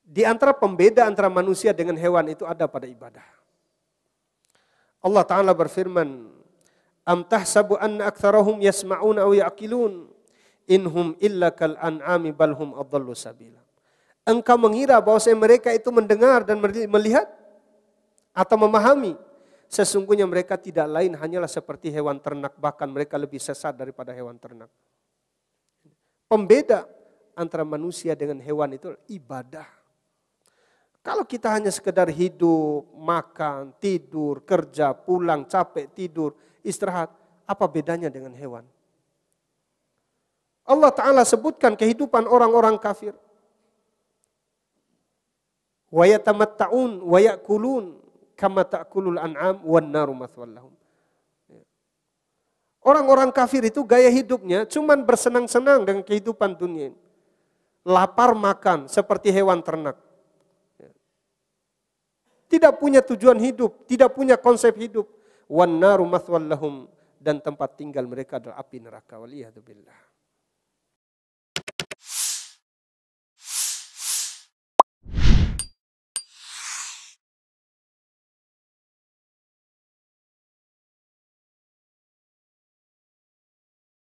Di antara pembeda antara manusia dengan hewan itu ada pada ibadah. Allah Ta'ala berfirman, Am tahsabu anna aktharahum yasma'un aw ya'qilun inhum illa kal an'ami balhum adallu sabila. Engkau mengira bahwa mereka itu mendengar dan melihat atau memahami sesungguhnya mereka tidak lain hanyalah seperti hewan ternak bahkan mereka lebih sesat daripada hewan ternak. Pembeda antara manusia dengan hewan itu ibadah. Kalau kita hanya sekedar hidup, makan, tidur, kerja, pulang, capek, tidur, istirahat, apa bedanya dengan hewan? Allah Ta'ala sebutkan kehidupan orang-orang kafir. Wayatamatta'un wayakulun kama ta'kulul an'am wan naru Orang-orang kafir itu gaya hidupnya cuman bersenang-senang dengan kehidupan dunia ini lapar makan seperti hewan ternak. Tidak punya tujuan hidup, tidak punya konsep hidup. Wan naru dan tempat tinggal mereka adalah api neraka. Waliyahdubillah.